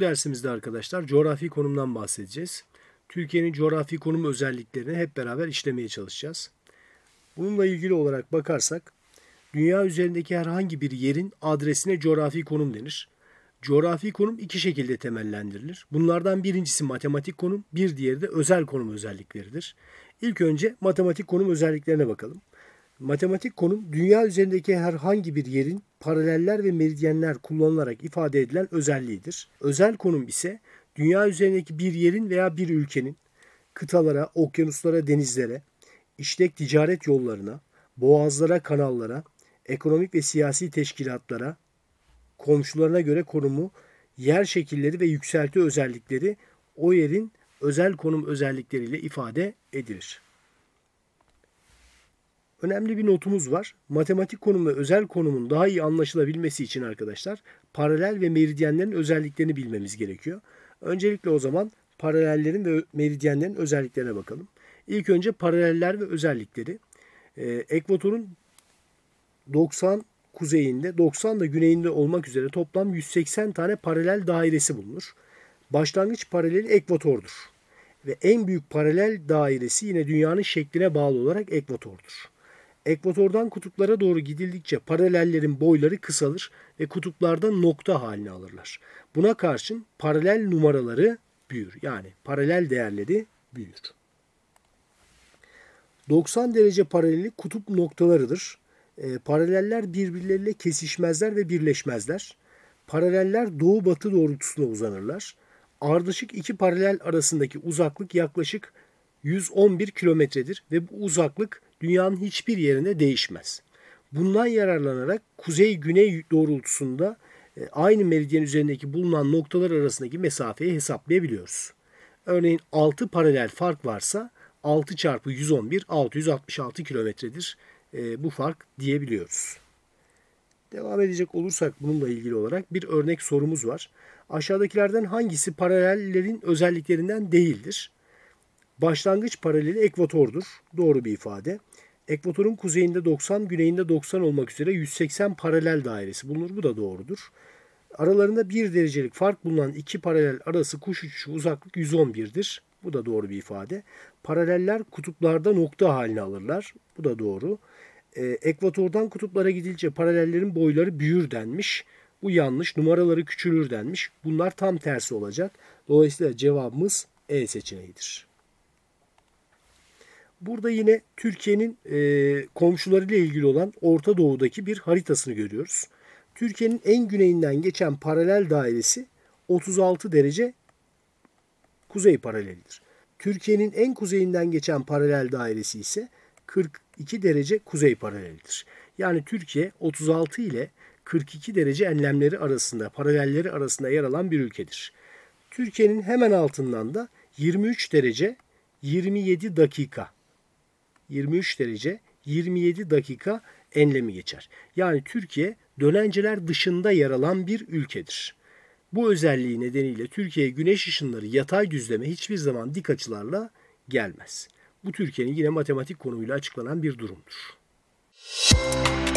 dersimizde arkadaşlar coğrafi konumdan bahsedeceğiz. Türkiye'nin coğrafi konum özelliklerini hep beraber işlemeye çalışacağız. Bununla ilgili olarak bakarsak dünya üzerindeki herhangi bir yerin adresine coğrafi konum denir. Coğrafi konum iki şekilde temellendirilir. Bunlardan birincisi matematik konum, bir diğeri de özel konum özellikleridir. İlk önce matematik konum özelliklerine bakalım. Matematik konum, dünya üzerindeki herhangi bir yerin paraleller ve meridyenler kullanılarak ifade edilen özelliğidir. Özel konum ise dünya üzerindeki bir yerin veya bir ülkenin kıtalara, okyanuslara, denizlere, işlek ticaret yollarına, boğazlara, kanallara, ekonomik ve siyasi teşkilatlara, komşularına göre konumu, yer şekilleri ve yükselti özellikleri o yerin özel konum özellikleriyle ifade edilir önemli bir notumuz var. Matematik konum ve özel konumun daha iyi anlaşılabilmesi için arkadaşlar paralel ve meridyenlerin özelliklerini bilmemiz gerekiyor. Öncelikle o zaman paralellerin ve meridyenlerin özelliklerine bakalım. İlk önce paraleller ve özellikleri. Ee, ekvatorun 90 kuzeyinde, 90 da güneyinde olmak üzere toplam 180 tane paralel dairesi bulunur. Başlangıç paraleli ekvatordur ve en büyük paralel dairesi yine dünyanın şekline bağlı olarak ekvatordur. Ekvatordan kutuplara doğru gidildikçe paralellerin boyları kısalır ve kutuplarda nokta haline alırlar. Buna karşın paralel numaraları büyür. Yani paralel değerleri büyür. 90 derece paraleli kutup noktalarıdır. E, paraleller birbirleriyle kesişmezler ve birleşmezler. Paraleller doğu batı doğrultusunda uzanırlar. Ardışık iki paralel arasındaki uzaklık yaklaşık 111 kilometredir ve bu uzaklık dünyanın hiçbir yerinde değişmez. Bundan yararlanarak kuzey-güney doğrultusunda e, aynı meridyen üzerindeki bulunan noktalar arasındaki mesafeyi hesaplayabiliyoruz. Örneğin 6 paralel fark varsa 6 çarpı 111 666 kilometredir e, bu fark diyebiliyoruz. Devam edecek olursak bununla ilgili olarak bir örnek sorumuz var. Aşağıdakilerden hangisi paralellerin özelliklerinden değildir? Başlangıç paraleli ekvatordur. Doğru bir ifade. Ekvatorun kuzeyinde 90, güneyinde 90 olmak üzere 180 paralel dairesi bulunur. Bu da doğrudur. Aralarında 1 derecelik fark bulunan iki paralel arası kuş uçuşu uzaklık 111'dir. Bu da doğru bir ifade. Paraleller kutuplarda nokta haline alırlar. Bu da doğru. Ee, ekvatordan kutuplara gidilince paralellerin boyları büyür denmiş. Bu yanlış. Numaraları küçülür denmiş. Bunlar tam tersi olacak. Dolayısıyla cevabımız E seçeneğidir. Burada yine Türkiye'nin e, komşularıyla ilgili olan Orta Doğu'daki bir haritasını görüyoruz. Türkiye'nin en güneyinden geçen paralel dairesi 36 derece kuzey paralelidir. Türkiye'nin en kuzeyinden geçen paralel dairesi ise 42 derece kuzey paralelidir. Yani Türkiye 36 ile 42 derece enlemleri arasında, paralelleri arasında yer alan bir ülkedir. Türkiye'nin hemen altından da 23 derece 27 dakika 23 derece 27 dakika enlemi geçer. Yani Türkiye dölenceler dışında yer alan bir ülkedir. Bu özelliği nedeniyle Türkiye'ye güneş ışınları yatay düzleme hiçbir zaman dik açılarla gelmez. Bu Türkiye'nin yine matematik konumuyla açıklanan bir durumdur. Müzik